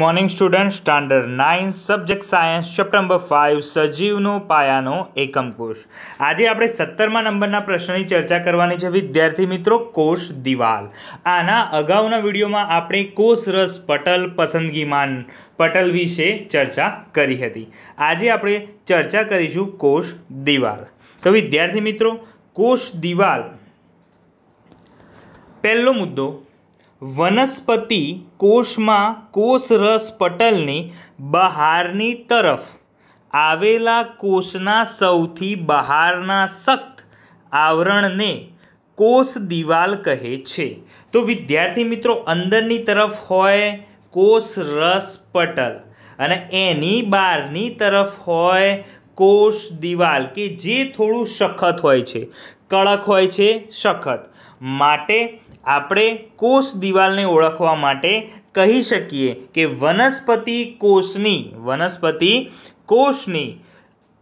morning student standard nine subject science chapter five સજીવનો પાયાનો એકમ કોષ આજે આપણે સત્તરમા નંબરના પ્રશ્નની ચર્ચા કરવાની છે વિદ્યાર્થી મિત્રો કોષ દિવાલ આના અગાઉના વિડીયોમાં આપણે કોષ રસ પટલ પસંદગીમાન પટલ વિશે ચર્ચા કરી હતી આજે આપણે ચર્ચા કરીશું કોષ દિવાલ તો વિદ્યાર્થી મિત્રો કોષ દિવાલ પહેલો મુદ્દો વનસ્પતિ કોષમાં કોષરસ પટલની બહારની તરફ આવેલા કોષના સૌથી બહારના સખ્ત આવરણને કોષ દિવાલ કહે છે તો વિદ્યાર્થી મિત્રો અંદરની તરફ હોય કોષરસ પટલ અને એની બહારની તરફ હોય કોષ દિવાલ કે જે થોડું સખત હોય છે કડક હોય છે સખત માટે આપણે કોષ દિવાલને ઓળખવા માટે કહી શકીએ કે વનસ્પતિ કોષની વનસ્પતિ કોષની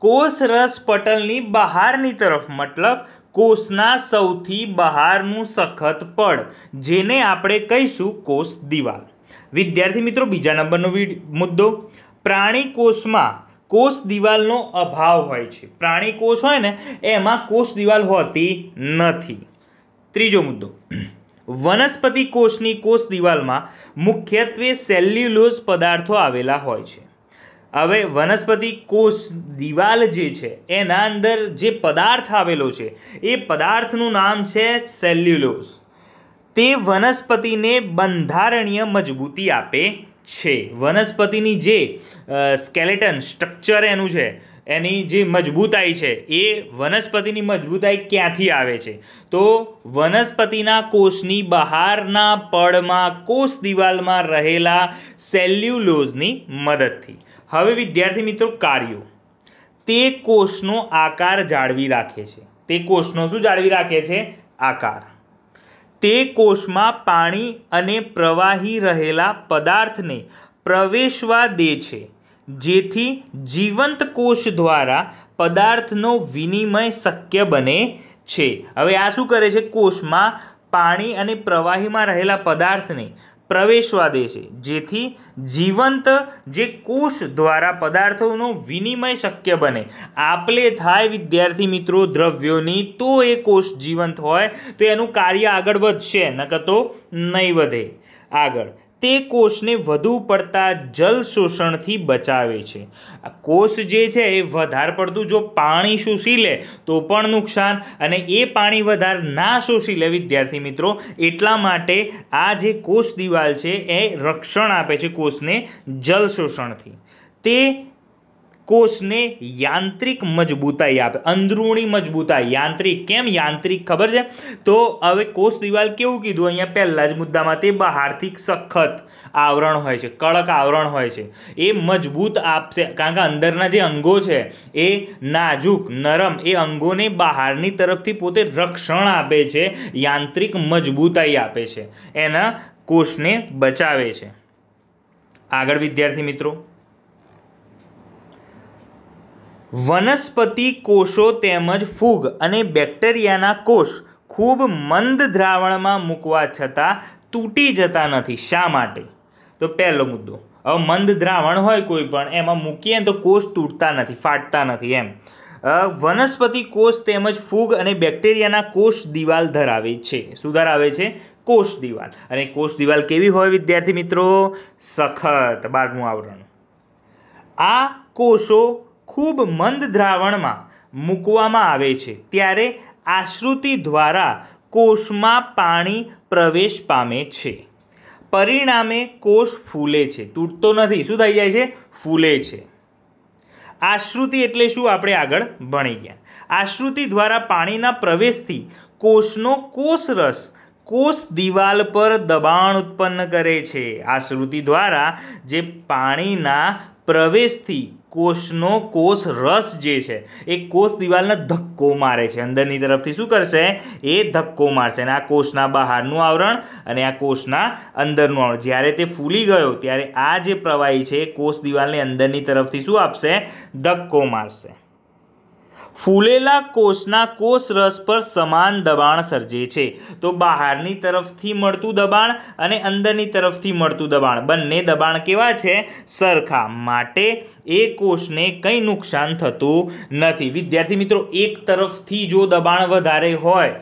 કોષરસ પટલની બહારની તરફ મતલબ કોષના સૌથી બહારનું સખત પડ જેને આપણે કહીશું કોષ દિવાલ વિદ્યાર્થી મિત્રો બીજા નંબરનો મુદ્દો પ્રાણી કોષમાં કોષ દિવાલનો અભાવ હોય છે પ્રાણી કોષ હોય ને એમાં કોષ દિવાલ હોતી નથી ત્રીજો મુદ્દો વનસ્પતિ કોષની કોષ દિવાલમાં મુખ્યત્વે સેલ્યુલોઝ પદાર્થો આવેલા હોય છે હવે વનસ્પતિ કોષ દિવાલ જે છે એના અંદર જે પદાર્થ આવેલો છે એ પદાર્થનું નામ છે સેલ્યુલોસ તે વનસ્પતિને બંધારણીય મજબૂતી આપે છે વનસ્પતિની જે સ્કેલેટન સ્ટ્રક્ચર એનું છે એની જે મજબૂતાઈ છે એ વનસ્પતિની મજબૂતાઈ ક્યાંથી આવે છે તો વનસ્પતિના કોષની બહારના પળમાં કોષ દિવાલમાં રહેલા સેલ્યુલોઝની મદદથી હવે વિદ્યાર્થી મિત્રો કાર્યો તે કોષનો આકાર જાળવી રાખે છે તે કોષનો શું જાળવી રાખે છે આકાર તે કોષમાં પાણી અને પ્રવાહી રહેલા પદાર્થને પ્રવેશવા દે છે જેથી જીવંત કોષ દ્વારા પદાર્થનો વિનિમય શક્ય બને છે હવે આ શું કરે છે કોષમાં પાણી અને પ્રવાહીમાં રહેલા પદાર્થને પ્રવેશવા દે છે જેથી જીવંત જે કોષ દ્વારા પદાર્થોનો વિનિમય શક્ય બને આપલે થાય વિદ્યાર્થી મિત્રો દ્રવ્યોની તો એ કોષ જીવંત હોય તો એનું કાર્ય આગળ વધશે નકર તો નહીં વધે આગળ તે કોષને વધુ પડતા જલ શોષણથી બચાવે છે આ કોષ જે છે એ વધારે પડતું જો પાણી શોષી લે તો પણ નુકસાન અને એ પાણી વધારે ના શોષી લે વિદ્યાર્થી મિત્રો એટલા માટે આ જે કોષ દિવાલ છે એ રક્ષણ આપે છે કોષને જલ શોષણથી તે કોષને યાંત્રિક મજબૂતાઈ આપે અંદરૂણી મજબૂતાઈ યાંત્રિક કેમ યાંત્રિક ખબર છે તો હવે કોષ દિવાલ કેવું કીધું અહીંયા પહેલાં જ મુદ્દામાં તે બહારથી સખત આવરણ હોય છે કડક આવરણ હોય છે એ મજબૂત આપશે કારણ કે અંદરના જે અંગો છે એ નાજુક નરમ એ અંગોને બહારની તરફથી પોતે રક્ષણ આપે છે યાંત્રિક મજબૂતાઈ આપે છે એના કોષને બચાવે છે આગળ વિદ્યાર્થી મિત્રો વનસ્પતિ કોષો તેમજ ફૂગ અને બેક્ટેરિયાના કોષ ખૂબ મંદ દ્રાવણમાં મૂકવા છતાં તૂટી જતા નથી શા માટે તો પહેલો મુદ્દો હવે મંદ દ્રાવણ હોય કોઈ પણ એમાં મૂકીએ તો કોષ તૂટતા નથી ફાટતા નથી એમ વનસ્પતિ કોષ તેમજ ફૂગ અને બેક્ટેરિયાના કોષ દિવાલ ધરાવે છે શું ધરાવે છે કોષ દિવાલ અને કોષ દિવાલ કેવી હોય વિદ્યાર્થી મિત્રો સખત બારમું આવરણ આ કોષો ખૂબ મંદ દ્રાવણમાં મૂકવામાં આવે છે ત્યારે આશ્રુતિ દ્વારા કોષમાં પાણી પ્રવેશ પામે છે પરિણામે કોષ ફૂલે છે તૂટતો નથી શું થઈ જાય છે ફૂલે છે આશ્રુતિ એટલે શું આપણે આગળ ભણી ગયા આશ્રુતિ દ્વારા પાણીના પ્રવેશથી કોષનો કોષરસ કોષ દિવાલ પર દબાણ ઉત્પન્ન કરે છે આ શ્રુતિ દ્વારા જે પાણીના પ્રવેશથી કોષનો કોષ રસ જે છે એ કોષ દિવાલને ધક્કો મારે છે અંદરની તરફથી શું કરશે એ ધક્કો મારશે અને આ કોષના બહારનું આવરણ અને આ કોષના અંદરનું આવરણ જ્યારે તે ફૂલી ગયો ત્યારે આ જે પ્રવાહી છે એ કોષ દિવાલની અંદરની તરફથી શું આપશે ધક્કો મારશે ફૂલેલા કોષના કોષરસ પર સમાન દબાણ સર્જે છે તો બહારની તરફથી મળતું દબાણ અને અંદરની તરફથી મળતું દબાણ બંને દબાણ કેવા છે સરખા માટે એ કોષને કંઈ નુકસાન થતું નથી વિદ્યાર્થી મિત્રો એક તરફથી જો દબાણ વધારે હોય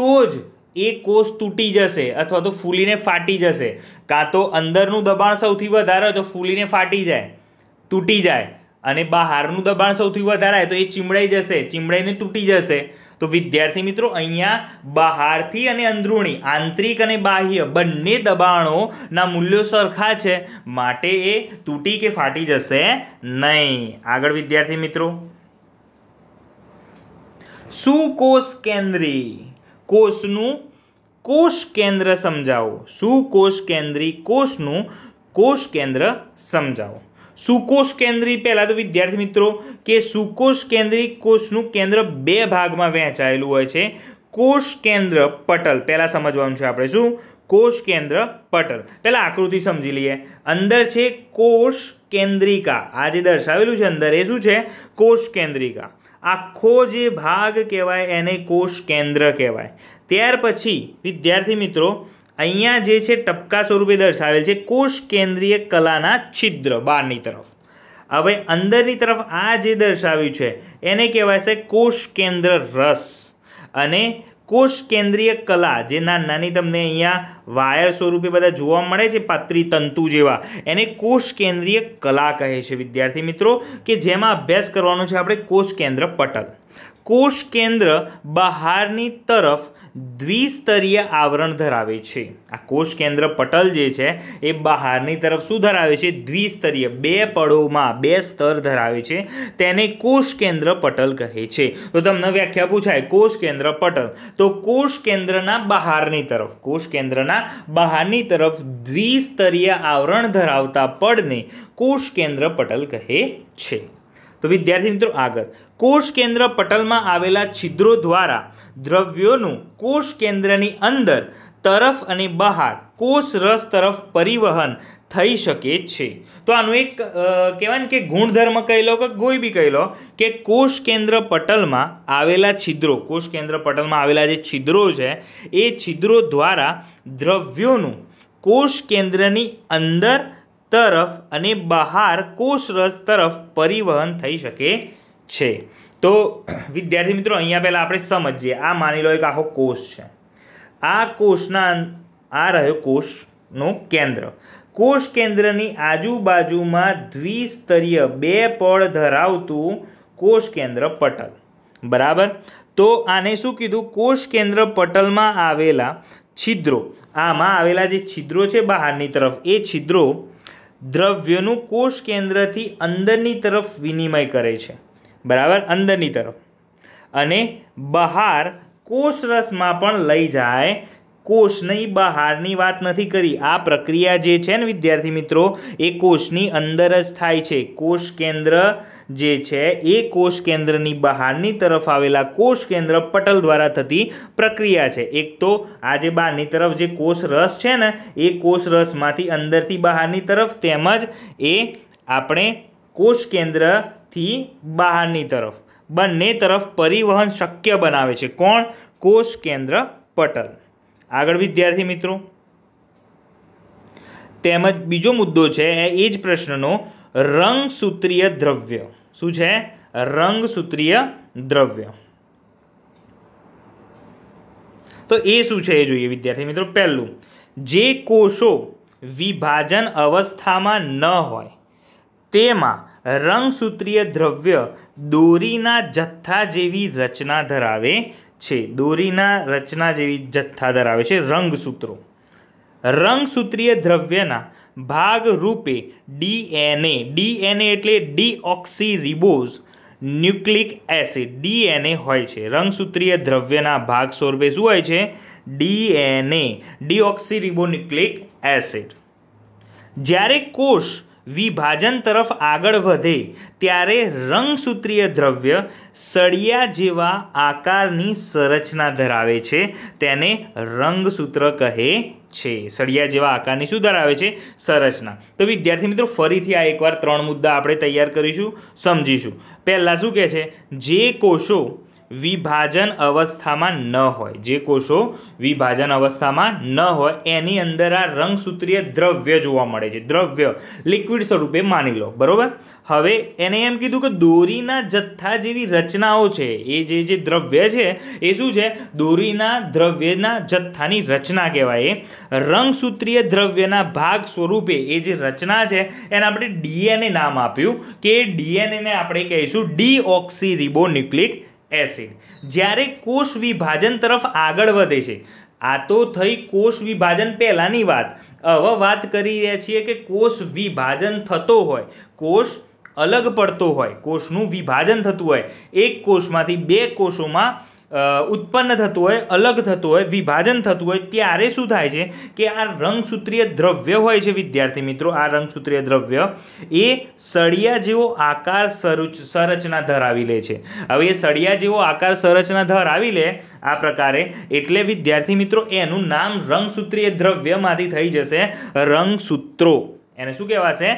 તો જ એ કોષ તૂટી જશે અથવા તો ફૂલીને ફાટી જશે કાં તો અંદરનું દબાણ સૌથી વધારે હોય તો ફૂલીને ફાટી જાય તૂટી જાય અને બહારનું દબાણ સૌથી વધારે તો એ ચીમડાઈ જશે ચીમડાઈને તૂટી જશે તો વિદ્યાર્થી મિત્રો અહીંયા બહારથી અને અંદરૂણી આંતરિક અને બાહ્ય બંને દબાણોના મૂલ્યો સરખા છે માટે એ તૂટી કે ફાટી જશે નહીં આગળ વિદ્યાર્થી મિત્રો સુકોષ કેન્દ્રી કોષનું કોષ કેન્દ્ર સમજાવો સુકોષ કેન્દ્રી કોષનું કોષ કેન્દ્ર સમજાવો સુકોષ કેન્દ્રી પહેલાં તો વિદ્યાર્થી મિત્રો કે સુકોષ કેન્દ્રી કોષનું કેન્દ્ર બે ભાગમાં વહેંચાયેલું હોય છે કોષ કેન્દ્ર પટલ પહેલાં સમજવાનું છે આપણે શું કોષ કેન્દ્ર પટલ પહેલાં આકૃતિ સમજી લઈએ અંદર છે કોષ કેન્દ્રિકા આ જે દર્શાવેલું છે અંદર એ શું છે કોષ કેન્દ્રિકા આખો જે ભાગ કહેવાય એને કોષ કેન્દ્ર કહેવાય ત્યાર પછી વિદ્યાર્થી મિત્રો અહીંયા જે છે ટપકા સ્વરૂપે દર્શાવેલ છે કોષ કેન્દ્રીય કલાના છિદ્ર બહારની તરફ હવે અંદરની તરફ આ જે દર્શાવ્યું છે એને કહેવાય છે કોષ કેન્દ્ર રસ અને કોષ કેન્દ્રીય કલા જે નાની તમને અહીંયા વાયર સ્વરૂપે બધા જોવા મળે છે પાત્રી તંતુ જેવા એને કોષ કેન્દ્રીય કલા કહે છે વિદ્યાર્થી મિત્રો કે જેમાં અભ્યાસ કરવાનો છે આપણે કોષ કેન્દ્ર પટલ કોષ કેન્દ્ર બહારની તરફ દ્વિસ્તરીય આવરણ ધરાવે છે આ કોષ કેન્દ્ર પટલ જે છે એ બહારની તરફ શું ધરાવે છે દ્વિસ્તરીય બે પળોમાં બે સ્તર ધરાવે છે તેને કોષ કેન્દ્ર પટલ કહે છે તો તમને વ્યાખ્યા પૂછાય કોષ કેન્દ્ર પટલ તો કોષ કેન્દ્રના બહારની તરફ કોષ કેન્દ્રના બહારની તરફ દ્વિસ્તરીય આવરણ ધરાવતા પડને કોષ કેન્દ્ર પટલ કહે છે તો વિદ્યાર્થી મિત્રો આગળ કોષ કેન્દ્ર પટલમાં આવેલા છિદ્રો દ્વારા દ્રવ્યોનું કોષ કેન્દ્રની અંદર તરફ અને બહાર કોષ રસ તરફ પરિવહન થઈ શકે છે તો આનું એક કહેવાય ને કે ગુણધર્મ કહી લો કે કોઈ બી કહી લો કે કોષ કેન્દ્ર પટલમાં આવેલા છિદ્રો કોષ કેન્દ્ર પટલમાં આવેલા જે છિદ્રો છે એ છિદ્રો દ્વારા દ્રવ્યોનું કોષ કેન્દ્રની અંદર તરફ અને બહાર કોષરસ તરફ પરિવહન થઈ શકે છે તો વિદ્યાર્થી મિત્રો અહીંયા પહેલાં આપણે સમજીએ આ માની લો એક આખો કોષ છે આ કોષના આ રહ્યો કોષનું કેન્દ્ર કોષ કેન્દ્રની આજુબાજુમાં દ્વિસ્તરીય બે પળ ધરાવતું કોષ કેન્દ્ર પટલ બરાબર તો આને શું કીધું કોષ કેન્દ્ર પટલમાં આવેલા છિદ્રો આમાં આવેલા જે છિદ્રો છે બહારની તરફ એ છિદ્રો દ્રવ્યનું કોષ કેન્દ્રથી અંદરની તરફ વિનિમય કરે છે બરાબર અંદરની તરફ અને બહાર કોષરસમાં પણ લઈ જાય કોષની બહારની વાત નથી કરી આ પ્રક્રિયા જે છે ને વિદ્યાર્થી મિત્રો એ કોષની અંદર જ થાય છે કોષ કેન્દ્ર જે છે એ કોષ કેન્દ્રની બહારની તરફ આવેલા કોષ કેન્દ્ર પટલ દ્વારા થતી પ્રક્રિયા છે એક તો આ જે બહારની તરફ જે કોષ રસ છે ને એ કોષ રસમાંથી અંદરથી બહારની તરફ તેમજ એ આપણે કોષ કેન્દ્રથી બહારની તરફ બંને તરફ પરિવહન શક્ય બનાવે છે કોણ કોષ કેન્દ્ર પટલ આગળ વિદ્યાર્થી મિત્રો તેમજ બીજો મુદ્દો છે એ જ પ્રશ્નનો રંગસૂત્રીય દ્રવ્ય શું છે રંગસૂત્રીય દ્રવ્ય તો એ શું છે એ જોઈએ વિદ્યાર્થી મિત્રો પહેલું જે કોષો વિભાજન અવસ્થામાં ન હોય તેમાં રંગસૂત્રીય દ્રવ્ય દોરીના જથ્થા જેવી રચના ધરાવે છે દોરીના રચના જેવી જથ્થા ધરાવે છે રંગસૂત્રો રંગસૂત્રીય દ્રવ્યના ભાગરૂપે ડીએનએ ડીએનએ એટલે ડીઓક્સીરિબોઝ ન્યુક્લિક એસિડ ડીએનએ હોય છે રંગસૂત્રીય દ્રવ્યના ભાગ સ્વરૂપે શું હોય છે ડીએનએ ડીઓક્સીરિબોન્યુક્લિક એસિડ જ્યારે કોષ વિભાજન તરફ આગળ વધે ત્યારે રંગસૂત્રીય દ્રવ્ય સળિયા જેવા આકારની સંરચના ધરાવે છે તેને રંગસૂત્ર કહે છે સળિયા જેવા આકારની શું ધરાવે છે સંરચના તો વિદ્યાર્થી મિત્રો ફરીથી આ એકવાર ત્રણ મુદ્દા આપણે તૈયાર કરીશું સમજીશું પહેલાં શું કહે છે જે કોષો વિભાજન અવસ્થામાં ન હોય જે કોષો વિભાજન અવસ્થામાં ન હોય એની અંદર આ રંગસૂત્રીય દ્રવ્ય જોવા મળે છે દ્રવ્ય લિક્વિડ સ્વરૂપે માની લો બરાબર હવે એને એમ કીધું કે દોરીના જથ્થા જેવી રચનાઓ છે એ જે જે દ્રવ્ય છે એ શું છે દોરીના દ્રવ્યના જથ્થાની રચના કહેવાય એ રંગસૂત્રીય દ્રવ્યના ભાગ સ્વરૂપે એ જે રચના છે એને આપણે ડીએનએ નામ આપ્યું કે ડીએનએને આપણે કહીશું ડીઓક્સી રિબોન્યુક્લિક એસિડ જ્યારે કોષ વિભાજન તરફ આગળ વધે છે આ તો થઈ કોષ વિભાજન પહેલાંની વાત હવે વાત કરી રહ્યા છીએ કે કોષ વિભાજન થતો હોય કોષ અલગ પડતો હોય કોષનું વિભાજન થતું હોય એક કોષમાંથી બે કોષોમાં ઉત્પન્ન થતું હોય અલગ થતું હોય વિભાજન થતું હોય ત્યારે શું થાય છે કે આ રંગસૂત્રીય દ્રવ્ય હોય છે વિદ્યાર્થી મિત્રો આ રંગસૂત્રીય દ્રવ્ય એ સળિયા જેવો આકાર સંરચના ધરાવી લે છે હવે એ સળિયા જેવો આકાર સંરચના ધરાવી લે આ પ્રકારે એટલે વિદ્યાર્થી મિત્રો એનું નામ રંગસૂત્રીય દ્રવ્યમાંથી થઈ જશે રંગસૂત્રો એને શું કહેવાશે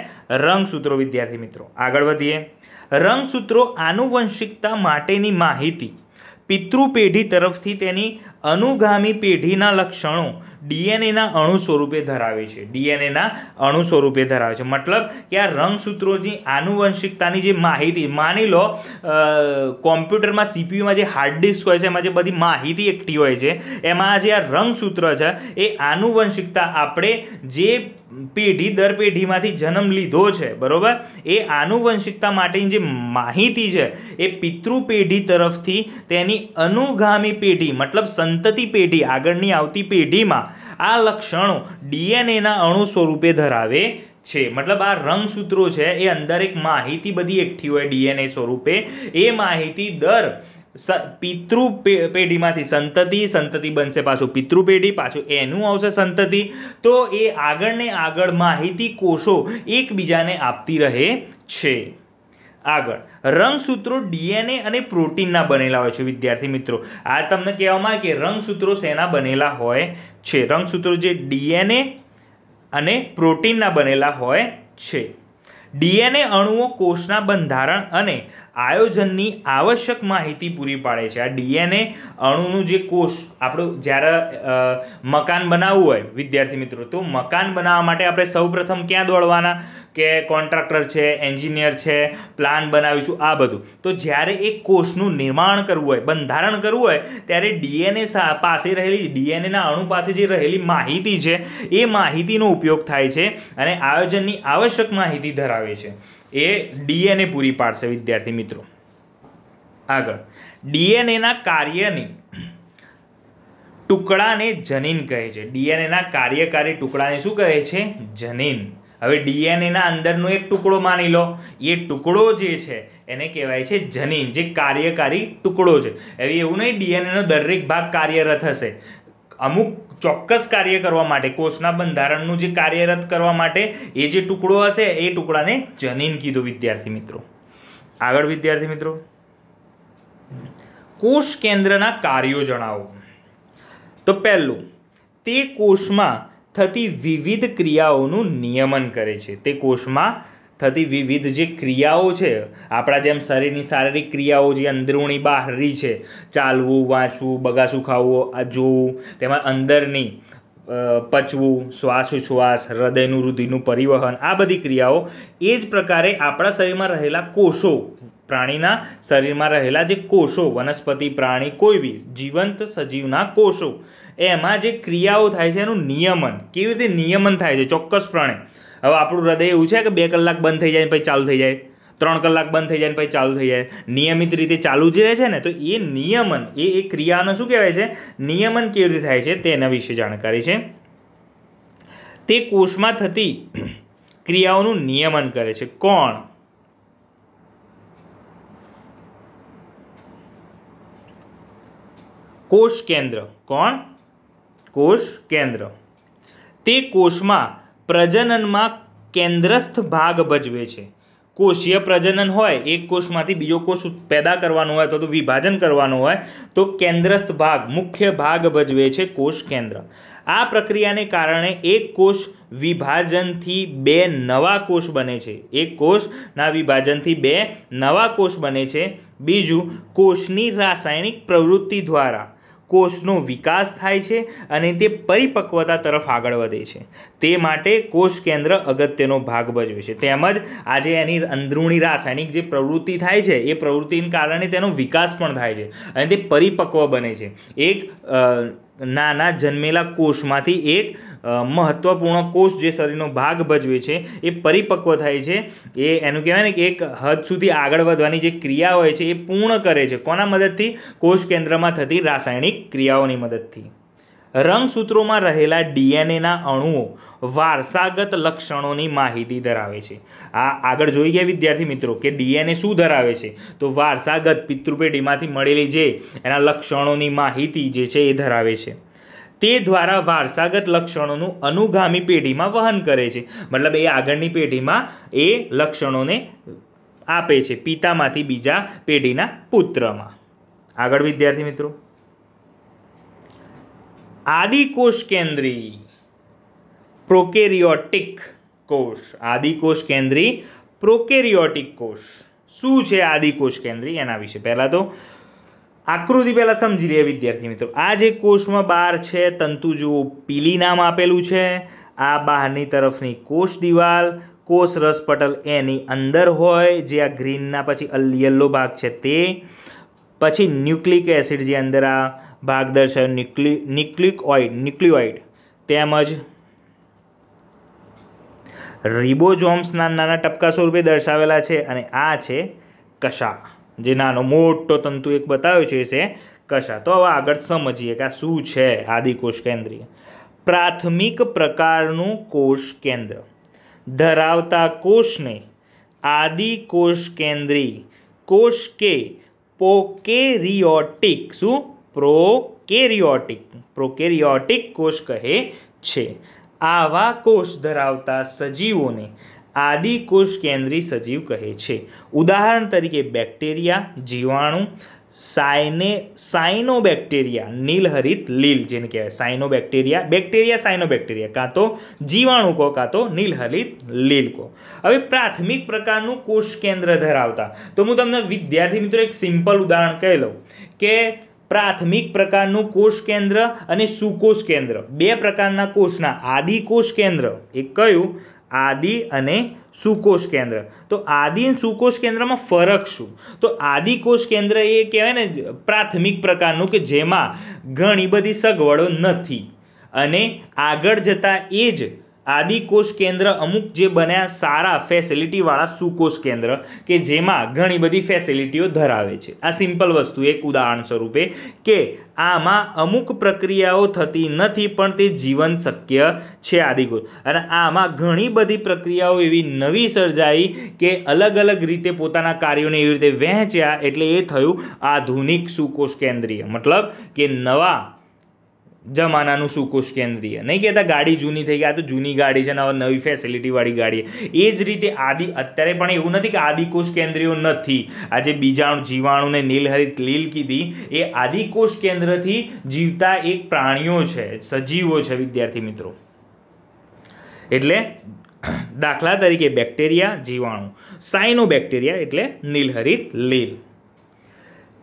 રંગસૂત્રો વિદ્યાર્થી મિત્રો આગળ વધીએ રંગસૂત્રો આનુવંશિકતા માટેની માહિતી પિતૃ પેઢી તરફથી તેની અનુગામી પેઢીના લક્ષણો ડીએનએના અણુ સ્વરૂપે ધરાવે છે ડીએનએના અણુ સ્વરૂપે ધરાવે છે મતલબ કે આ રંગસૂત્રોની આનુવંશિકતાની જે માહિતી માની લો કોમ્પ્યુટરમાં સીપીયુમાં જે હાર્ડ ડિસ્ક હોય છે એમાં જે બધી માહિતી એકઠી હોય છે એમાં જે આ રંગસૂત્ર છે એ આનુવંશિકતા આપણે જે પેઢી દર પેઢીમાંથી જન્મ લીધો છે બરાબર એ આનુવંશિકતા માટેની જે માહિતી છે એ પિતૃ પેઢી તરફથી તેની અનુગામી પેઢી મતલબ સંતતિ પેઢી આગળની આવતી પેઢીમાં આ લક્ષણો ડીએનએના અણુ સ્વરૂપે ધરાવે છે મતલબ આ રંગસૂત્રો છે એ અંદર એક માહિતી બધી એકઠી હોય ડીએનએ સ્વરૂપે એ માહિતી દર સ પિતૃ પેઢીમાંથી સંતતિ સંતતિ બનશે પાછું પિતૃ પેઢી પાછું એનું આવશે સંતતિ તો એ આગળને આગળ માહિતી કોષો એકબીજાને આપતી રહે છે આગળ રંગસૂત્રો ડીએનએ અને પ્રોટીનના બનેલા હોય છે વિદ્યાર્થી મિત્રો આ તમને કહેવામાં આવે કે રંગસૂત્રો શેના બનેલા હોય છે રંગસૂત્રો જે ડીએનએ અને પ્રોટીનના બનેલા હોય છે ડીએનએ અણુઓ કોષના બંધારણ અને આયોજનની આવશ્યક માહિતી પૂરી પાડે છે આ ડીએનએ અણુનું જે કોષ આપણું જ્યારે મકાન બનાવવું હોય વિદ્યાર્થી મિત્રો તો મકાન બનાવવા માટે આપણે સૌપ્રથમ ક્યાં દોડવાના કે કોન્ટ્રાક્ટર છે એન્જિનિયર છે પ્લાન બનાવીશું આ બધું તો જ્યારે એ કોષનું નિર્માણ કરવું હોય બંધારણ કરવું હોય ત્યારે ડીએનએ પાસે રહેલી ડીએનએના અણુ પાસે જે રહેલી માહિતી છે એ માહિતીનો ઉપયોગ થાય છે અને આયોજનની આવશ્યક માહિતી ધરાવે છે એ ડીએનએ પૂરી પાડશે વિદ્યાર્થી મિત્રો આગળ ડીએનએના કાર્યની ટુકડાને જનીન કહે છે ડીએનએના કાર્યકારી ટુકડાને શું કહે છે જનીન હવે ડીએનએના અંદરનો એક ટુકડો માની લો એ ટુકડો જે છે એને કહેવાય છે જનીન જે કાર્યકારી ટુકડો છે એવી એવું નહીં ડીએનએનો દરેક ભાગ કાર્યરત હશે અમુક ચોક્કસ કાર્ય કરવા માટે કોષના બંધારણનું જે કાર્યરત કરવા માટે એ જે ટુકડો હશે એ ટુકડાને જનીન કીધું વિદ્યાર્થી મિત્રો આગળ વિદ્યાર્થી મિત્રો કોષ કેન્દ્રના કાર્યો જણાવો તો પહેલું તે કોષમાં થતી વિવિધ ક્રિયાઓનું નિયમન કરે છે તે કોષમાં થતી વિવિધ જે ક્રિયાઓ છે આપણા જેમ શરીરની શારીરિક ક્રિયાઓ જે અંદરૂણી બહારી છે ચાલવું વાંચવું બગાસું ખાવું આ જોવું તેમાં અંદરની પચવું શ્વાસ શ્વાસોચ્છ્વાસ હૃદયનું રુધિરનું પરિવહન આ બધી ક્રિયાઓ એ જ પ્રકારે આપણા શરીરમાં રહેલા કોષો પ્રાણીના શરીરમાં રહેલા જે કોષો વનસ્પતિ પ્રાણી કોઈ બી જીવંત સજીવના કોષો એમાં જે ક્રિયાઓ થાય છે એનું નિયમન કેવી રીતે નિયમન થાય છે ચોક્કસપણે હવે આપણું હૃદય એવું છે કે બે કલાક બંધ થઈ જાય પછી ચાલુ થઈ જાય ત્રણ કલાક બંધ થઈ જાય ને પછી ચાલુ થઈ જાય નિયમિત રીતે ચાલુ જ રહે છે ને તો એ નિયમન એ એ ક્રિયાનો શું કહેવાય છે નિયમન કેવી રીતે થાય છે તેના વિશે જાણકારી છે તે કોષમાં થતી ક્રિયાઓનું નિયમન કરે છે કોણ કોષ કેન્દ્ર કોણ કોષ કેન્દ્ર તે કોષમાં પ્રજનનમાં કેન્દ્રસ્થ ભાગ ભજવે છે કોષીય પ્રજનન હોય એક કોષમાંથી બીજો કોષ પેદા કરવાનો હોય અથવા તો વિભાજન કરવાનો હોય તો કેન્દ્રસ્થ ભાગ મુખ્ય ભાગ ભજવે છે કોષ કેન્દ્ર આ પ્રક્રિયાને કારણે એક કોષ વિભાજનથી બે નવા કોષ બને છે એક કોષના વિભાજનથી બે નવા કોષ બને છે બીજું કોષની રાસાયણિક પ્રવૃત્તિ દ્વારા કોષનો વિકાસ થાય છે અને તે પરિપક્વતા તરફ આગળ વધે છે તે માટે કોષ કેન્દ્ર અગત્યનો ભાગ ભજવે છે તેમજ આજે એની અંદરૂણી રાસાયણિક જે પ્રવૃત્તિ થાય છે એ પ્રવૃત્તિને કારણે તેનો વિકાસ પણ થાય છે અને તે પરિપક્વ બને છે એક નાના જન્મેલા કોષમાંથી એક મહત્ત્વપૂર્ણ કોષ જે શરીરનો ભાગ ભજવે છે એ પરિપક્વ થાય છે એ એનું કહેવાય ને કે એક હદ સુધી આગળ વધવાની જે ક્રિયા હોય છે એ પૂર્ણ કરે છે કોના મદદથી કોષ કેન્દ્રમાં થતી રાસાયણિક ક્રિયાઓની મદદથી રંગસૂત્રોમાં રહેલા ડીએનએના અણુઓ વારસાગત લક્ષણોની માહિતી ધરાવે છે આ આગળ જોઈ ગયા વિદ્યાર્થી મિત્રો કે ડીએનએ શું ધરાવે છે તો વારસાગત પિતૃપેઢીમાંથી મળેલી જે એના લક્ષણોની માહિતી જે છે એ ધરાવે છે તે દ્વારા વારસાગત લક્ષણોનું અનુગામી પેઢીમાં વહન કરે છે મતલબ એ આગળની પેઢીમાં એ લક્ષણોને આપે છે પિતામાંથી બીજા પેઢીના પુત્રમાં આગળ વિદ્યાર્થી મિત્રો આદિકોષ કેન્દ્રી પ્રોકેરિયોટિક કોષ આદિકોષ કેન્દ્રી પ્રોકેરિયોટિક કોષ શું છે આદિકોષ કેન્દ્રી એના વિશે પહેલાં તો આકૃતિ પહેલાં સમજી લઈએ વિદ્યાર્થી મિત્રો આ જે કોષમાં બહાર છે તંતુ જુઓ પીલી નામ આપેલું છે આ બહારની તરફની કોષ દિવાલ કોષ રસપટલ એની અંદર હોય જે આ ગ્રીનના પછી યલો ભાગ છે તે પછી ન્યુક્લિક એસિડ જે અંદર આ ભાગ દર્શાવ્યો ન્યુક્લિ ન્યુક્લિક ઓઇડ ન્યુક્લિઓઇડ તેમજ રિબોજોમ્સના નાના ટપકા સ્વરૂપે દર્શાવેલા છે અને આ છે કશા જે નાનો મોટો તંતુ એક બતાવ્યો છે છે કશા તો હવે આગળ સમજીએ કે આ શું છે આદિકોષ કેન્દ્રીય પ્રાથમિક પ્રકારનું કોષ કેન્દ્ર ધરાવતા કોષને આદિકોષ કેન્દ્રી કોષ કે પોકેરિયોટિક શું પ્રોકેરિયોટિક પ્રોકેરિયોટિક કોષ કહે છે આવા કોષ ધરાવતા સજીવોને આદિકોષ કેન્દ્રી સજીવ કહે છે ઉદાહરણ તરીકે બેક્ટેરિયા જીવાણુ સાયને સાયનોબેક્ટેરિયા નીલહરિત લીલ જેને કહેવાય સાયનોબેક્ટેરિયા બેક્ટેરિયા સાયનોબેક્ટેરિયા કાં તો જીવાણુ કહો કાં તો નીલહરિત લીલ કહો હવે પ્રાથમિક પ્રકારનું કોષ કેન્દ્ર ધરાવતા તો હું તમને વિદ્યાર્થી મિત્રો એક સિમ્પલ ઉદાહરણ કહી લઉં કે પ્રાથમિક પ્રકારનું કોષ કેન્દ્ર અને સુકોષ કેન્દ્ર બે પ્રકારના કોષના આદિકોષ કેન્દ્ર એક કયું આદિ અને સુકોષ કેન્દ્ર તો આદિ અને સુકોષ કેન્દ્રમાં ફરક શું તો આદિકોષ કેન્દ્ર એ કહેવાય ને પ્રાથમિક પ્રકારનું કે જેમાં ઘણી બધી સગવડો નથી અને આગળ જતાં એ જ આદિકોષ કેન્દ્ર અમુક જે બન્યા સારા ફેસિલિટીવાળા સુકોષ કેન્દ્ર કે જેમાં ઘણી બધી ફેસિલિટીઓ ધરાવે છે આ સિમ્પલ વસ્તુ એક ઉદાહરણ સ્વરૂપે કે આમાં અમુક પ્રક્રિયાઓ થતી નથી પણ તે જીવન શક્ય છે આદિકોષ અને આમાં ઘણી બધી પ્રક્રિયાઓ એવી નવી સર્જાઈ કે અલગ અલગ રીતે પોતાના કાર્યોને એવી રીતે વહેંચ્યા એટલે એ થયું આધુનિક સુકોષ કેન્દ્રીય મતલબ કે નવા જમાનાનું સુકોશ કેન્દ્રીય નહીં કહેતા ગાડી જૂની થઈ ગયા તો જૂની ગાડી છે અને હવે નવી ફેસિલિટીવાળી ગાડી એ જ રીતે આદિ અત્યારે પણ એવું નથી કે આદિકોષ કેન્દ્રીઓ નથી આજે બીજાણુ જીવાણુને નીલહરિત લીલ કીધી એ આદિકોષ કેન્દ્રથી જીવતા એક પ્રાણીઓ છે સજીવો છે વિદ્યાર્થી મિત્રો એટલે દાખલા તરીકે બેક્ટેરિયા જીવાણુ સાઇનો બેક્ટેરિયા એટલે નીલહરિત લીલ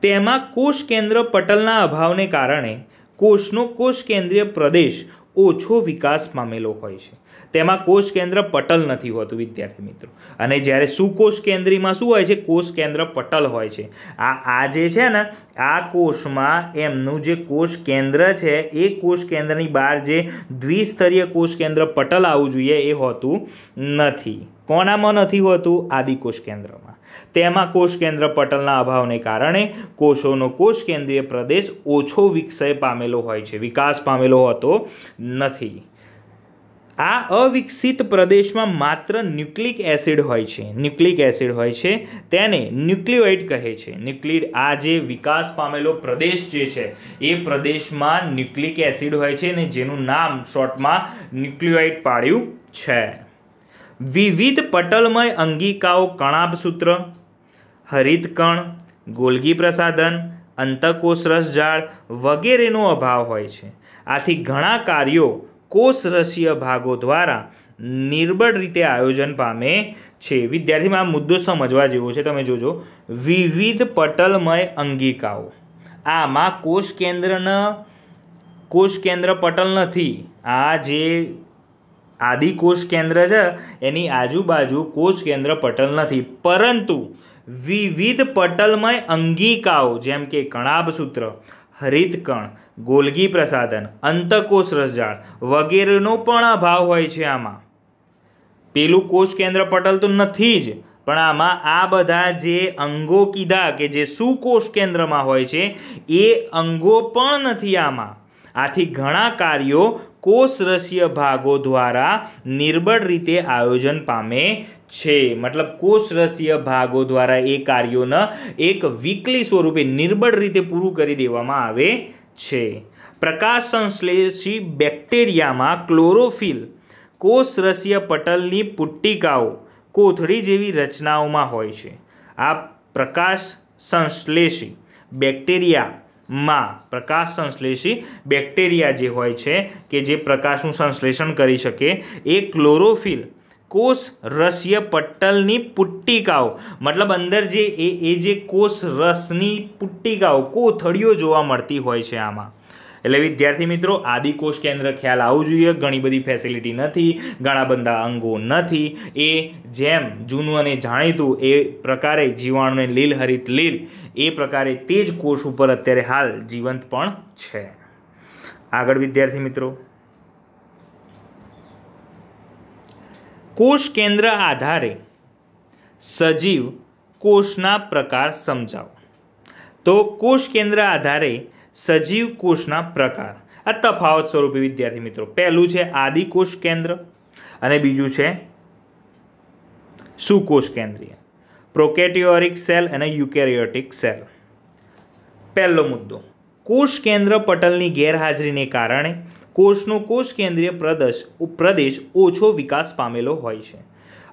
તેમાં કોષ કેન્દ્ર પટલના અભાવને કારણે કોષનો કોષ કેન્દ્રીય પ્રદેશ ઓછો વિકાસ પામેલો હોય છે તેમાં કોષ કેન્દ્ર પટલ નથી હોતું વિદ્યાર્થી મિત્રો અને જ્યારે સુકોષ કેન્દ્રીમાં શું હોય છે કોષ કેન્દ્ર પટલ હોય છે આ આ જે છે ને આ કોષમાં એમનું જે કોષ કેન્દ્ર છે એ કોષ કેન્દ્રની બહાર જે દ્વિસ્તરીય કોષ કેન્દ્ર પટલ આવવું જોઈએ એ હોતું નથી કોનામાં નથી હોતું આદિકોષ કેન્દ્રમાં તેમાં કોષ કેન્દ્ર પટલના અભાવને કારણે કોષોનો કોષ કેન્દ્રીય પ્રદેશ ઓછો વિકસય પામેલો હોય છે વિકાસ પામેલો હોતો નથી આ અવિકસિત પ્રદેશમાં માત્ર ન્યુક્લિક એસિડ હોય છે ન્યુક્લિક એસિડ હોય છે તેને ન્યુક્લિયોઇડ કહે છે ન્યુક્લિડ આ જે વિકાસ પામેલો પ્રદેશ જે છે એ પ્રદેશમાં ન્યુક્લિક એસિડ હોય છે અને જેનું નામ શોર્ટમાં ન્યુક્લિયોઇડ પાડ્યું છે વિવિધ પટલમય અંગિકાઓ કણાભસૂત્ર હરિતકણ ગોલગી પ્રસાધન અંતકોષ રસજાળ વગેરેનો અભાવ હોય છે આથી ઘણા કાર્યો કોષરસીય ભાગો દ્વારા નિર્બળ રીતે આયોજન પામે છે વિદ્યાર્થીમાં આ મુદ્દો સમજવા જેવો છે તમે જોજો વિવિધ પટલમય અંગિકાઓ આમાં કોષ કેન્દ્રના કોષ કેન્દ્ર પટલ નથી આ જે આદિ કોષ કેન્દ્ર છે એની આજુબાજુ કોષ કેન્દ્ર પટલ નથી પરંતુ વિવિધ પટલમય અંગિકાઓ જેમ કે કણાભસૂત્ર હરિતકણ ગોલગી પ્રસાધન અંતકોષ રસજાળ વગેરેનો પણ અભાવ હોય છે આમાં પેલું કોષ કેન્દ્ર પટલ તો નથી જ પણ આમાં આ બધા જે અંગો કીધા કે જે સુકોષ કેન્દ્રમાં હોય છે એ અંગો પણ નથી આમાં આથી ઘણા કાર્યો કોષરસીય ભાગો દ્વારા નિર્બળ રીતે આયોજન પામે છે મતલબ કોષરસીય ભાગો દ્વારા એ કાર્યોને એક વીકલી સ્વરૂપે નિર્બળ રીતે પૂરું કરી દેવામાં આવે છે પ્રકાશ સંશ્લેષી બેક્ટેરિયામાં ક્લોરોફિલ કોષરસીય પટલની પુટ્ટિકાઓ કોથળી જેવી રચનાઓમાં હોય છે આ પ્રકાશ સંશ્લેષી બેક્ટેરિયા માં પ્રકાશ સંશ્લેષી બેક્ટેરિયા જે હોય છે કે જે પ્રકાશનું સંશ્લેષણ કરી શકે એ ક્લોરોફિલ કોષ રસીય પટ્ટલની પુટ્ટિકાઓ મતલબ અંદર જે એ જે કોષ રસની પુટ્ટિકાઓ કોથળીઓ જોવા મળતી હોય છે આમાં એટલે વિદ્યાર્થી મિત્રો આદિકોષ કેન્દ્ર ખ્યાલ આવવું જોઈએ ઘણી બધી ફેસિલિટી નથી ઘણા બધા અંગો નથી એ જેમ જૂનું અને જાણીતું એ પ્રકારે જીવાણુને લીલ હરિત લીલ એ પ્રકારે તે જ કોષ ઉપર અત્યારે હાલ જીવંત પણ છે આગળ વિદ્યાર્થી મિત્રો કોષ કેન્દ્ર આધારે સજીવ કોષના પ્રકાર સમજાવો તો કોષ કેન્દ્ર આધારે સજીવ કોષના પ્રકાર આ તફાવત સ્વરૂપે વિદ્યાર્થી મિત્રો પહેલું છે આદિકોષ કેન્દ્ર અને બીજું છે સુકોષ કેન્દ્રીય પ્રોકેટિયોરિક સેલ અને યુકેરિયોટિક સેલ પહેલો મુદ્દો કોષ કેન્દ્ર પટલની ગેરહાજરીને કારણે કોષનો કોષ કેન્દ્રીય પ્રદેશ પ્રદેશ ઓછો વિકાસ પામેલો હોય છે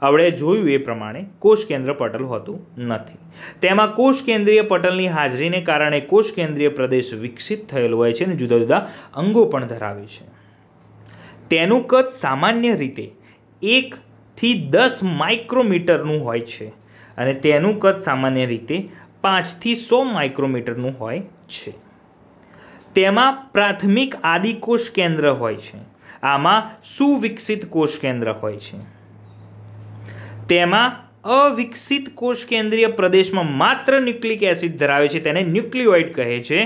આપણે જોયું એ પ્રમાણે કોષ કેન્દ્ર પટલ હોતું નથી તેમાં કોષ કેન્દ્રીય પટલની હાજરીને કારણે કોષ કેન્દ્રીય પ્રદેશ વિકસિત થયેલો હોય છે અને જુદા જુદા અંગો પણ ધરાવે છે તેનું કદ સામાન્ય રીતે એકથી દસ માઇક્રોમીટરનું હોય છે અને તેનું કદ સામાન્ય રીતે પાંચથી સો માઇક્રોમીટરનું હોય છે તેમાં પ્રાથમિક આદિકોષ કેન્દ્ર હોય છે આમાં સુવિકસિત કોષ કેન્દ્ર હોય છે તેમાં અવિકસિત કોષ કેન્દ્રીય પ્રદેશમાં માત્ર ન્યુક્લિક એસિડ ધરાવે છે તેને ન્યુક્લિઓઇડ કહે છે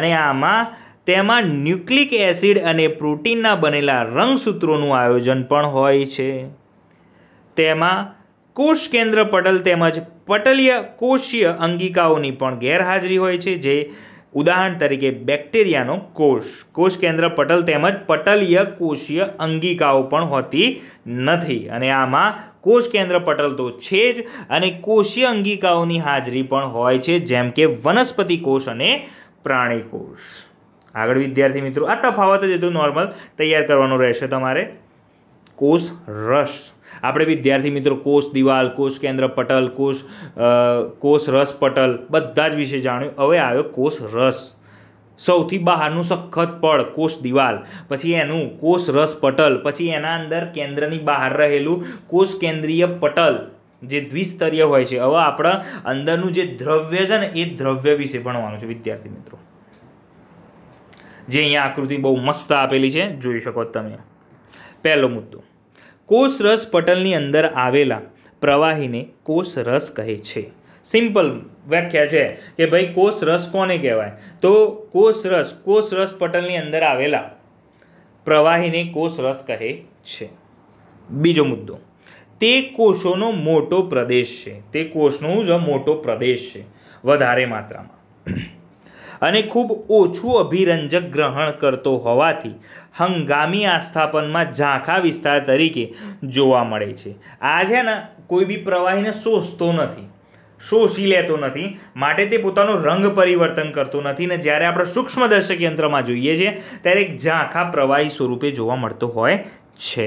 અને આમાં તેમાં ન્યુક્લિક એસિડ અને પ્રોટીનના બનેલા રંગસૂત્રોનું આયોજન પણ હોય છે તેમાં કોષ કેન્દ્ર પટલ તેમજ પટલીય કોષીય અંગિકાઓની પણ ગેરહાજરી હોય છે જે ઉદાહરણ તરીકે બેક્ટેરિયાનો કોષ કોષ કેન્દ્ર પટલ તેમજ પટલીય કોષીય અંગિકાઓ પણ હોતી નથી અને આમાં કોષ કેન્દ્ર પટલ તો છે જ અને કોષીય અંગિકાઓની હાજરી પણ હોય છે જેમ કે વનસ્પતિ કોષ અને પ્રાણી કોષ આગળ વિદ્યાર્થી મિત્રો આ તફાવત જ હતું નોર્મલ તૈયાર કરવાનો રહેશે તમારે કોષ રસ આપણે વિદ્યાર્થી મિત્રો કોષ દિવાલ કોષ કેન્દ્ર પટલ કોષ કોષ રસ પટલ બધા જ વિશે જાણ્યું હવે આવ્યો કોષ રસ સૌથી બહારનું સખત પળ કોષ દિવાલ પછી એનું કોષ રસ પટલ પછી એના અંદર કેન્દ્રની બહાર રહેલું કોષ કેન્દ્રીય પટલ જે દ્વિસ્તરીય હોય છે હવે આપણા અંદરનું જે દ્રવ્ય છે ને એ દ્રવ્ય વિશે ભણવાનું છે વિદ્યાર્થી મિત્રો જે અહીંયા આકૃતિ બહુ મસ્ત આપેલી છે જોઈ શકો તમે પહેલો મુદ્દો કોષ રસ પટલની અંદર આવેલા પ્રવાહીને કોષ રસ કહે છે સિમ્પલ વ્યાખ્યા છે કે ભાઈ કોષ રસ કોને કહેવાય તો કોષરસ રસ પટલની અંદર આવેલા પ્રવાહીને કોષરસ કહે છે બીજો મુદ્દો તે કોષોનો મોટો પ્રદેશ છે તે કોષનો જ મોટો પ્રદેશ છે વધારે માત્રામાં અને ખૂબ ઓછું અભિરંજક ગ્રહણ કરતો હોવાથી હંગામી આસ્થાપનમાં ઝાંખા વિસ્તાર તરીકે જોવા મળે છે આ છે ને કોઈ બી પ્રવાહીને શોષતો નથી શોષી લેતો નથી માટે તે પોતાનો રંગ પરિવર્તન કરતો નથી ને જ્યારે આપણે સૂક્ષ્મદર્શક દર્શક યંત્રમાં જોઈએ છીએ ત્યારે એક ઝાંખા પ્રવાહી સ્વરૂપે જોવા મળતો હોય છે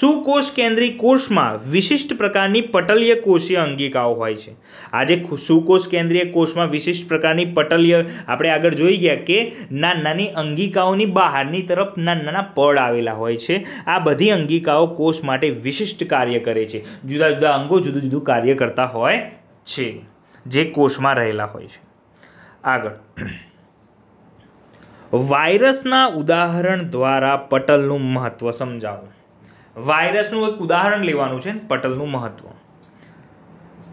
સુકોષ કેન્દ્રી કોષમાં વિશિષ્ટ પ્રકારની પટલીય કોષીય અંગિકાઓ હોય છે આજે સુકોષ કેન્દ્રીય કોષમાં વિશિષ્ટ પ્રકારની પટલીય આપણે આગળ જોઈ ગયા કે નાની નાની અંગિકાઓની બહારની તરફ નાના નાના પડ આવેલા હોય છે આ બધી અંગિકાઓ કોષ માટે વિશિષ્ટ કાર્ય કરે છે જુદા જુદા અંગો જુદું જુદું કાર્ય કરતા હોય છે જે કોષમાં રહેલા હોય છે આગળ વાયરસના ઉદાહરણ દ્વારા પટલનું મહત્ત્વ સમજાવો વાયરસનું એક ઉદાહરણ લેવાનું છે પટલનું મહત્ત્વ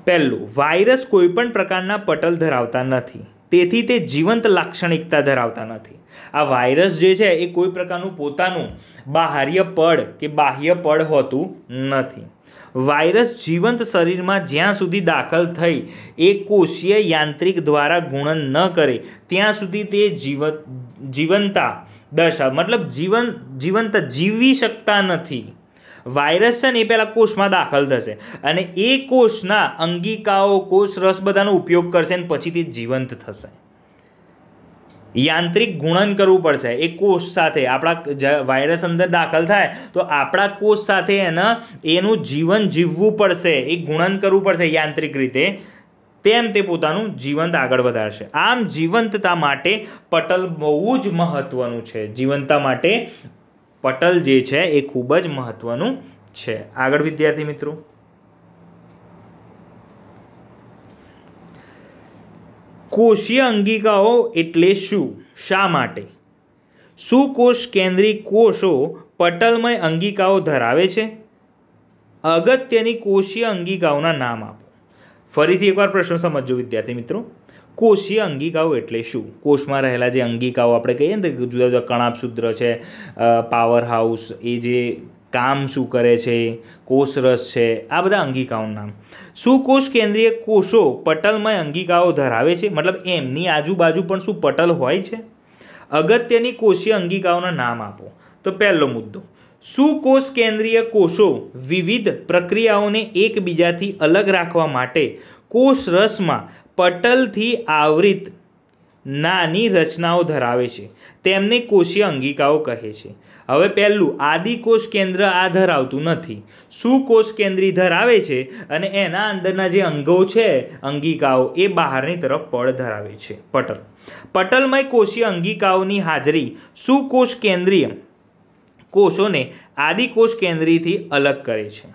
પહેલું વાયરસ કોઈપણ પ્રકારના પટલ ધરાવતા નથી તેથી તે જીવંત લાક્ષણિકતા ધરાવતા નથી આ વાયરસ જે છે એ કોઈ પ્રકારનું પોતાનું બાહ્ય પડ કે બાહ્ય પડ હોતું નથી વાયરસ જીવંત શરીરમાં જ્યાં સુધી દાખલ થઈ એ કોષીય યાંત્રિક દ્વારા ગુણન ન કરે ત્યાં સુધી તે જીવ જીવંતા દર્શાવે મતલબ જીવન જીવંત જીવી શકતા નથી વાયરસ છે ને એ પહેલાં કોષમાં દાખલ થશે અને એ કોષના અંગિકાઓ કોષ રસ બધાનો ઉપયોગ કરશે અને પછી તે જીવંત થશે યાંત્રિક ગુણન કરવું પડશે એ કોષ સાથે આપણા વાયરસ અંદર દાખલ થાય તો આપણા કોષ સાથે એના એનું જીવન જીવવું પડશે એ ગુણન કરવું પડશે યાંત્રિક રીતે તેમ તે પોતાનું જીવંત આગળ વધારશે આમ જીવંતતા માટે પટલ બહુ જ મહત્ત્વનું છે જીવંતતા માટે પટલ જે છે એ ખૂબ જ મહત્ત્વનું છે આગળ વિદ્યાર્થી મિત્રો કોષીય અંગિકાઓ એટલે શું શા માટે શું કોષ કેન્દ્રી કોષો પટલમય અંગિકાઓ ધરાવે છે અગત્યની કોષીય અંગિકાઓના નામ આપો ફરીથી એકવાર પ્રશ્ન સમજો વિદ્યાર્થી મિત્રો કોષીય અંગિકાઓ એટલે શું કોષમાં રહેલા જે અંગિકાઓ આપણે કહીએ ને જુદા જુદા કણાપ છે પાવર હાઉસ એ જે કામ શું કરે છે કોષરસ છે આ બધા અંગિકાઓનું નામ શું કેન્દ્રીય કોષો પટલમય અંગિકાઓ ધરાવે છે મતલબ એમની આજુબાજુ પણ શું પટલ હોય છે અગત્યની કોષીય અંગિકાઓના નામ આપો તો પહેલો મુદ્દો સુકોષ કેન્દ્રીય કોષો વિવિધ પ્રક્રિયાઓને એકબીજાથી અલગ રાખવા માટે કોષરસમાં પટલથી આવૃત નાની રચનાઓ ધરાવે છે તેમને કોષીય અંગિકાઓ કહે છે હવે પહેલું આદિકોષ કેન્દ્ર આ ધરાવતું નથી સુકોષ કેન્દ્રી ધરાવે છે અને એના અંદરના જે અંગો છે અંગિકાઓ એ બહારની તરફ પળ ધરાવે છે પટલ પટલમય કોષીય અંગિકાઓની હાજરી સુકોષ કેન્દ્રીય કોષોને આદિકોષ કેન્દ્રીથી અલગ કરે છે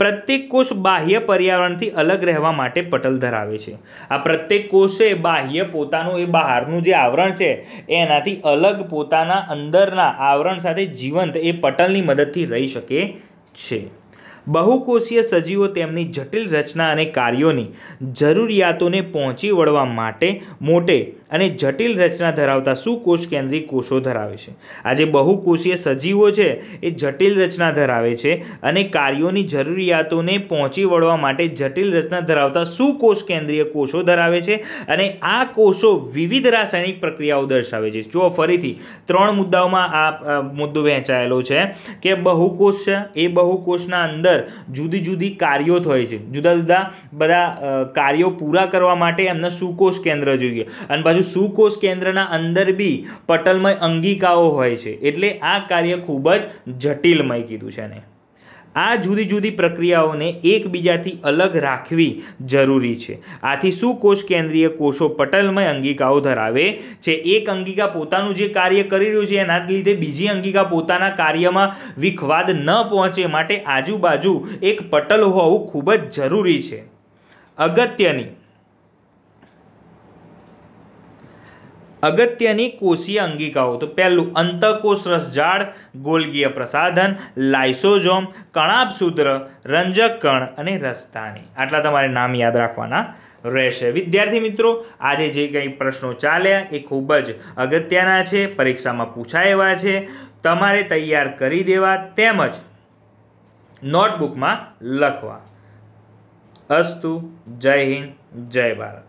પ્રત્યેક કોષ બાહ્ય પર્યાવરણથી અલગ રહેવા માટે પટલ ધરાવે છે આ પ્રત્યેક કોષે બાહ્ય પોતાનું એ બહારનું જે આવરણ છે એનાથી અલગ પોતાના અંદરના આવરણ સાથે જીવંત એ પટલની મદદથી રહી શકે છે બહુકોષીય સજીવો તેમની જટિલ રચના અને કાર્યોની જરૂરિયાતોને પહોંચી વળવા માટે મોટે અને જટિલ રચના ધરાવતા સુકોષ કેન્દ્રી કોષો ધરાવે છે આજે બહુકોષીય સજીવો છે એ જટિલ રચના ધરાવે છે અને કાર્યોની જરૂરિયાતોને પહોંચી વળવા માટે જટિલ રચના ધરાવતા સુકોષ કેન્દ્રીય કોષો ધરાવે છે અને આ કોષો વિવિધ રાસાયણિક પ્રક્રિયાઓ દર્શાવે છે જો ફરીથી ત્રણ મુદ્દાઓમાં આ મુદ્દો વહેંચાયેલો છે કે બહુકોષ છે એ બહુકોષના અંદર જુદી જુદી કાર્યો થાય છે જુદા જુદા બધા કાર્યો પૂરા કરવા માટે એમને સુકોષ કેન્દ્ર જોઈએ અને પછી બાજુ સુકોષ કેન્દ્રના અંદર બી પટલમય અંગિકાઓ હોય છે એટલે આ કાર્ય ખૂબ જ જટિલમય કીધું છે ને આ જુદી જુદી પ્રક્રિયાઓને એકબીજાથી અલગ રાખવી જરૂરી છે આથી સુકોષ કેન્દ્રીય કોષો પટલમય અંગિકાઓ ધરાવે છે એક અંગિકા પોતાનું જે કાર્ય કરી રહ્યું છે એના લીધે બીજી અંગિકા પોતાના કાર્યમાં વિખવાદ ન પહોંચે માટે આજુબાજુ એક પટલ હોવું ખૂબ જ જરૂરી છે અગત્યની અગત્યની કોષીય અંગિકાઓ તો પહેલું અંતકોષ રસજાળ ગોલગીય પ્રસાધન લાઇસોજોમ કણાપસૂદ્ર રંજક કણ અને રસ્તાની આટલા તમારે નામ યાદ રાખવાના રહેશે વિદ્યાર્થી મિત્રો આજે જે કંઈ પ્રશ્નો ચાલ્યા એ ખૂબ જ અગત્યના છે પરીક્ષામાં પૂછાય એવા છે તમારે તૈયાર કરી દેવા તેમજ નોટબુકમાં લખવા અસ્તુ જય હિન્દ જય ભારત